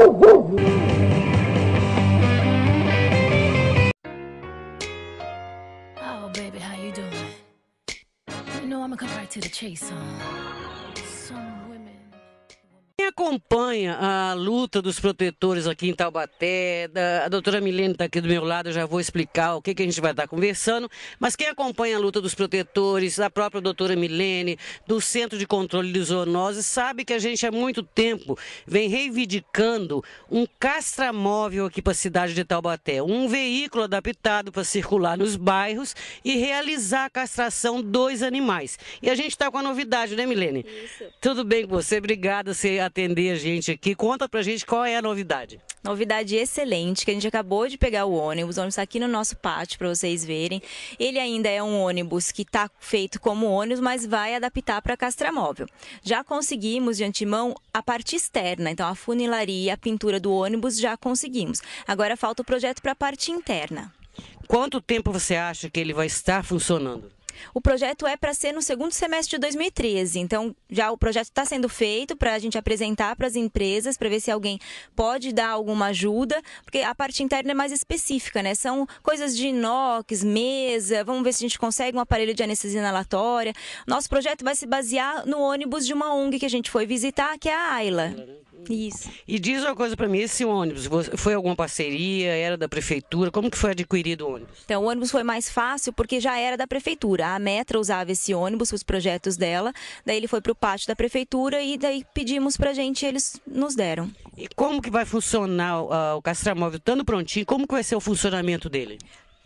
Oh, baby, how you doing? You know, I'm gonna come right to the chase huh? acompanha a luta dos protetores aqui em Taubaté, da, a doutora Milene está aqui do meu lado, eu já vou explicar o que, que a gente vai estar tá conversando, mas quem acompanha a luta dos protetores, da própria doutora Milene, do Centro de Controle de Zoonoses, sabe que a gente há muito tempo vem reivindicando um castramóvel aqui para a cidade de Taubaté, um veículo adaptado para circular nos bairros e realizar a castração dos animais. E a gente está com a novidade, né, Milene? Isso. Tudo bem com você? Obrigada, você atendeu atender a gente aqui. Conta pra gente qual é a novidade. Novidade excelente, que a gente acabou de pegar o ônibus. O ônibus está aqui no nosso pátio para vocês verem. Ele ainda é um ônibus que está feito como ônibus, mas vai adaptar para castramóvel. Já conseguimos de antemão a parte externa, então a funilaria, a pintura do ônibus já conseguimos. Agora falta o projeto para a parte interna. Quanto tempo você acha que ele vai estar funcionando? O projeto é para ser no segundo semestre de 2013. Então, já o projeto está sendo feito para a gente apresentar para as empresas, para ver se alguém pode dar alguma ajuda, porque a parte interna é mais específica, né? São coisas de inox, mesa, vamos ver se a gente consegue um aparelho de anestesia inalatória. Nosso projeto vai se basear no ônibus de uma ONG que a gente foi visitar, que é a Ayla. Isso. E diz uma coisa para mim, esse ônibus, foi alguma parceria, era da prefeitura? Como que foi adquirido o ônibus? Então, o ônibus foi mais fácil porque já era da prefeitura. A Metra usava esse ônibus, os projetos dela, daí ele foi para o pátio da prefeitura e daí pedimos para a gente e eles nos deram. E como que vai funcionar uh, o castramóvel estando prontinho? Como que vai ser o funcionamento dele?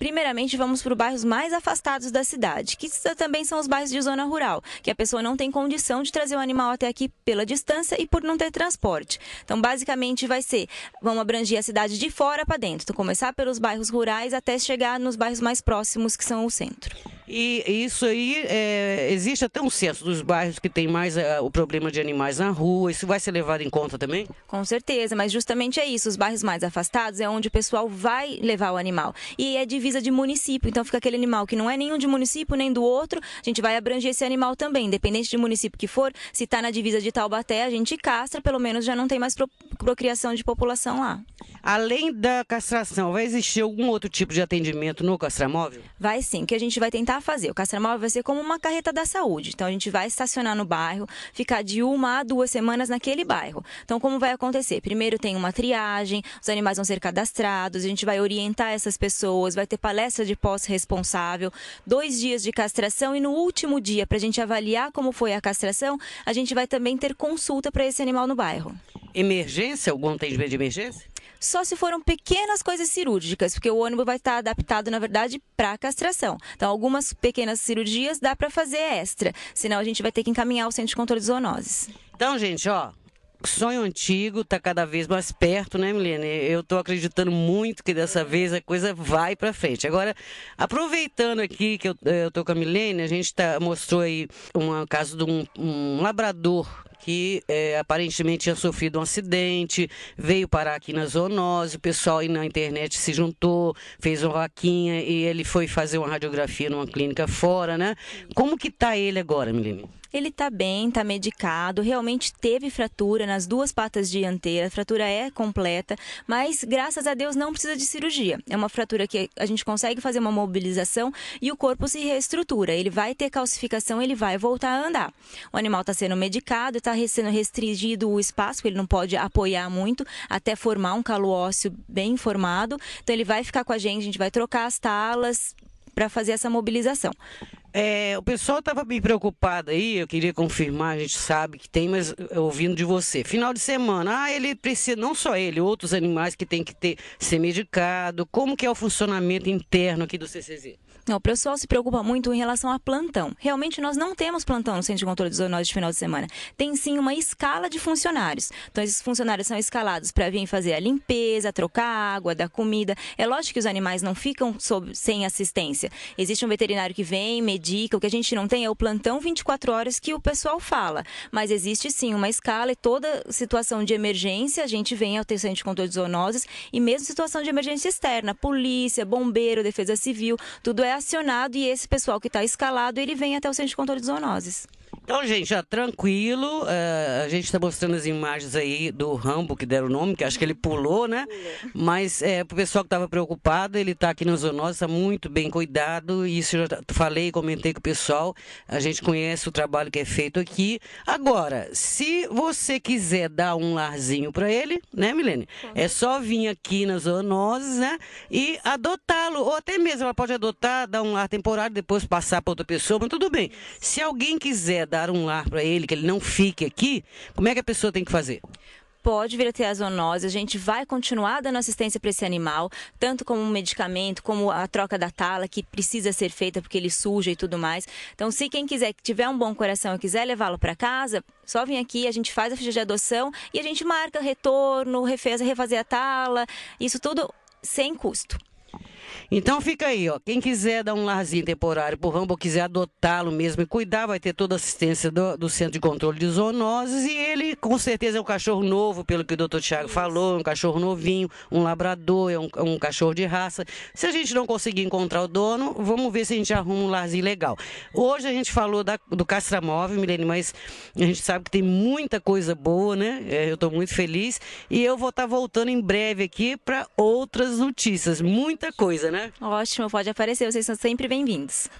Primeiramente, vamos para os bairros mais afastados da cidade, que também são os bairros de zona rural, que a pessoa não tem condição de trazer o animal até aqui pela distância e por não ter transporte. Então, basicamente, vai ser, vamos abranger a cidade de fora para dentro, então, começar pelos bairros rurais até chegar nos bairros mais próximos, que são o centro. E isso aí, é, existe até um censo dos bairros que tem mais é, o problema de animais na rua, isso vai ser levado em conta também? Com certeza, mas justamente é isso, os bairros mais afastados é onde o pessoal vai levar o animal. E é divisa de município, então fica aquele animal que não é nenhum de município nem do outro, a gente vai abranger esse animal também, independente de município que for, se está na divisa de Taubaté, a gente castra, pelo menos já não tem mais pro, procriação de população lá. Além da castração, vai existir algum outro tipo de atendimento no castramóvel? Vai sim, que a gente vai tentar fazer. O castramóvel vai ser como uma carreta da saúde. Então a gente vai estacionar no bairro, ficar de uma a duas semanas naquele bairro. Então como vai acontecer? Primeiro tem uma triagem, os animais vão ser cadastrados, a gente vai orientar essas pessoas, vai ter palestra de pós-responsável, dois dias de castração e no último dia, para a gente avaliar como foi a castração, a gente vai também ter consulta para esse animal no bairro. Emergência? Algum atendimento de emergência? só se foram pequenas coisas cirúrgicas, porque o ônibus vai estar adaptado, na verdade, para castração. Então, algumas pequenas cirurgias dá para fazer extra, senão a gente vai ter que encaminhar o centro de controle de zoonoses. Então, gente, ó, sonho antigo está cada vez mais perto, né, Milene? Eu estou acreditando muito que dessa vez a coisa vai para frente. Agora, aproveitando aqui que eu estou com a Milene, a gente tá, mostrou aí um caso de um, um labrador que é, aparentemente tinha sofrido um acidente, veio parar aqui na zoonose, o pessoal aí na internet se juntou, fez uma vaquinha e ele foi fazer uma radiografia numa clínica fora, né? Como que tá ele agora, Milene? Ele está bem, está medicado, realmente teve fratura nas duas patas dianteiras, a fratura é completa, mas graças a Deus não precisa de cirurgia. É uma fratura que a gente consegue fazer uma mobilização e o corpo se reestrutura. Ele vai ter calcificação, ele vai voltar a andar. O animal está sendo medicado, está sendo restringido o espaço, ele não pode apoiar muito até formar um calo ósseo bem formado. Então ele vai ficar com a gente, a gente vai trocar as talas, para fazer essa mobilização. É, o pessoal estava bem preocupado aí, eu queria confirmar, a gente sabe que tem, mas ouvindo de você. Final de semana, ah, ele precisa, não só ele, outros animais que tem que ter, ser medicado. Como que é o funcionamento interno aqui do CCZ? Não, o pessoal se preocupa muito em relação a plantão. Realmente nós não temos plantão no Centro de Controle de Zoonoses de final de semana. Tem sim uma escala de funcionários. Então esses funcionários são escalados para vir fazer a limpeza, trocar água, dar comida. É lógico que os animais não ficam sob, sem assistência. Existe um veterinário que vem, medica. O que a gente não tem é o plantão 24 horas que o pessoal fala. Mas existe sim uma escala e toda situação de emergência a gente vem ao Centro de Controle de Zoonoses e mesmo situação de emergência externa, polícia, bombeiro, defesa civil, tudo é acionado e esse pessoal que está escalado, ele vem até o Centro de Controle de Zoonoses. Então, gente, ó, tranquilo. É, a gente está mostrando as imagens aí do Rambo, que deram o nome, que acho que ele pulou, né? Mas é, pro pessoal que estava preocupado, ele está aqui na zoonose, está muito bem cuidado. Isso eu já falei, comentei com o pessoal. A gente conhece o trabalho que é feito aqui. Agora, se você quiser dar um larzinho para ele, né, Milene? Tá. É só vir aqui na zoonose, né? E adotá-lo. Ou até mesmo ela pode adotar, dar um lar temporário, depois passar para outra pessoa, mas tudo bem. Se alguém quiser dar um lar para ele, que ele não fique aqui, como é que a pessoa tem que fazer? pode vir a ter a zoonose, a gente vai continuar dando assistência para esse animal, tanto como um medicamento, como a troca da tala, que precisa ser feita porque ele suja e tudo mais. Então, se quem quiser, que tiver um bom coração e quiser levá-lo para casa, só vem aqui, a gente faz a ficha de adoção e a gente marca retorno, refazer a tala, isso tudo sem custo. Então fica aí, ó. Quem quiser dar um larzinho temporário pro Rambo, quiser adotá-lo mesmo e cuidar, vai ter toda a assistência do, do, Centro de Controle de Zoonoses. E ele, com certeza, é um cachorro novo, pelo que o doutor Tiago falou, é um cachorro novinho, um labrador, é um, é um, cachorro de raça. Se a gente não conseguir encontrar o dono, vamos ver se a gente arruma um larzinho legal. Hoje a gente falou da, do Castramóvel, Milene, mas a gente sabe que tem muita coisa boa, né? É, eu estou muito feliz. E eu vou estar tá voltando em breve aqui para outras notícias. Muita coisa, né? Né? Ótimo, pode aparecer, vocês são sempre bem-vindos.